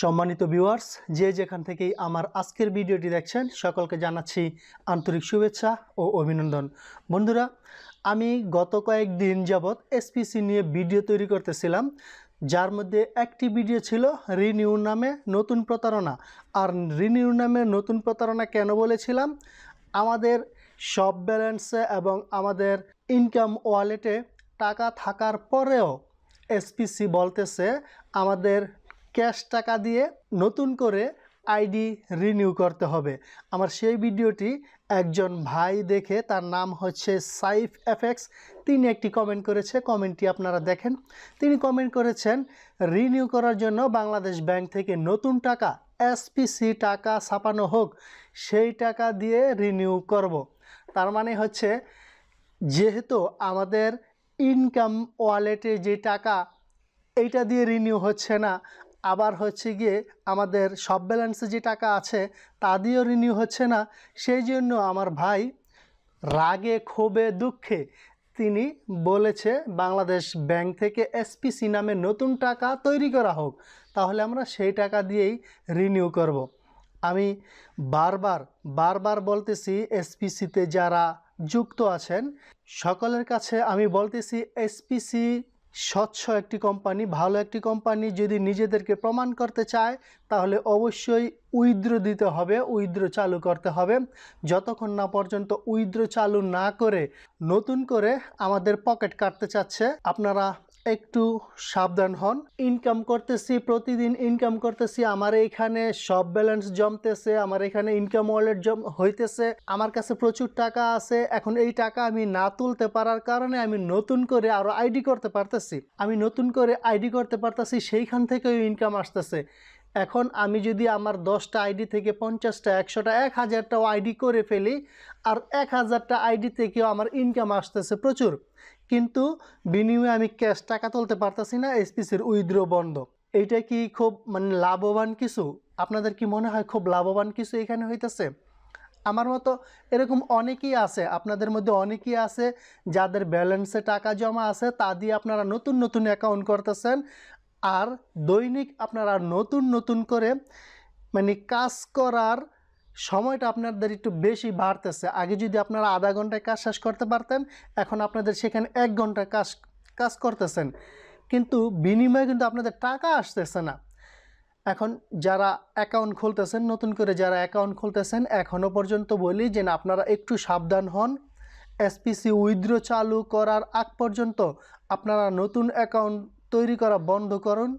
সম্মানিত ভিউয়ার্স যে যেখান থেকেই আমার আজকের ভিডিওটি দেখছেন সকলকে জানাচ্ছি আন্তরিক শুভেচ্ছা ও অভিনন্দন বন্ধুরা আমি গত কয়েকদিন যাবৎ এসপিসি নিয়ে ভিডিও তৈরি করতেছিলাম যার মধ্যে একটি ভিডিও ছিল রিনিউ নামে নতুন প্রতারণা আর রিনিউ নামে নতুন প্রতারণা কেন বলেছিলাম আমাদের সব ব্যালেন্সে এবং আমাদের ইনকাম ওয়ালেটে টাকা থাকার পরেও এসপিসি বলতেছে আমাদের ক্যাশ টাকা দিয়ে নতুন করে আইডি রিনিউ করতে হবে আমার সেই ভিডিওটি একজন ভাই দেখে তার নাম হচ্ছে সাইফ এফেক্স তিনি একটি কমেন্ট করেছে কমেন্টটি আপনারা দেখেন তিনি কমেন্ট করেছেন রিনিউ করার জন্য বাংলাদেশ ব্যাংক থেকে নতুন টাকা এসপিসি টাকা ছাপানো হোক সেই টাকা দিয়ে রিনিউ করব। তার মানে হচ্ছে যেহেতু আমাদের ইনকাম ওয়ালেটে যে টাকা এইটা দিয়ে রিনিউ হচ্ছে না আবার হচ্ছে গিয়ে আমাদের সব ব্যালেন্সে যে টাকা আছে তা দিয়েও রিনিউ হচ্ছে না সেই জন্য আমার ভাই রাগে ক্ষোভে দুঃখে তিনি বলেছে বাংলাদেশ ব্যাংক থেকে এসপিসি নামে নতুন টাকা তৈরি করা হোক তাহলে আমরা সেই টাকা দিয়েই রিনিউ করব। আমি বারবার বারবার বলতেছি এসপিসিতে যারা যুক্ত আছেন সকলের কাছে আমি বলতেছি এসপিসি স্বচ্ছ একটি কোম্পানি ভালো একটি কোম্পানি যদি নিজেদেরকে প্রমাণ করতে চায় তাহলে অবশ্যই উইদ্র দিতে হবে উইদ্র চালু করতে হবে যতক্ষণ না পর্যন্ত উইদ্র চালু না করে নতুন করে আমাদের পকেট কাটতে চাচ্ছে আপনারা একটু সাবধান হন ইনকাম করতেছি প্রতিদিন ইনকাম করতেছি আমার এইখানে সব ব্যালেন্স জমতেছে আমার এখানে ইনকাম ওয়ালেট জম হইতেছে আমার কাছে প্রচুর টাকা আছে এখন এই টাকা আমি না তুলতে পারার কারণে আমি নতুন করে আরও আইডি করতে পারতেছি আমি নতুন করে আইডি করতে পারতেছি সেইখান থেকেও ইনকাম আসতেছে এখন আমি যদি আমার দশটা আইডি থেকে পঞ্চাশটা একশোটা এক হাজারটাও আইডি করে ফেলি আর এক হাজারটা আইডি থেকেও আমার ইনকাম আসতেছে প্রচুর কিন্তু বিনিময়ে আমি ক্যাশ টাকা তুলতে পারতেছি না এসপিসির উইথড্র বন্ধ এইটা কি খুব মানে লাভবান কিছু আপনাদের কি মনে হয় খুব লাভবান কিছু এখানে হইতেছে আমার মতো এরকম অনেকেই আছে আপনাদের মধ্যে অনেকেই আছে যাদের ব্যালেন্সে টাকা জমা আছে তা দিয়ে আপনারা নতুন নতুন অ্যাকাউন্ট করতেছেন আর দৈনিক আপনারা নতুন নতুন করে মানে কাজ করার সময়টা আপনাদের একটু বেশি বাড়তেছে আগে যদি আপনারা আধা ঘন্টায় কাজ শেষ করতে পারতেন এখন আপনাদের সেখানে এক ঘন্টা কাজ কাজ করতেছেন কিন্তু বিনিময়ে কিন্তু আপনাদের টাকা আসতেছে না এখন যারা অ্যাকাউন্ট খুলতেছেন নতুন করে যারা অ্যাকাউন্ট খুলতেছেন এখনও পর্যন্ত বলি যে আপনারা একটু সাবধান হন এসপিসি উইথড্র চালু করার আগ পর্যন্ত আপনারা নতুন অ্যাকাউন্ট তৈরি করা বন্ধ করুন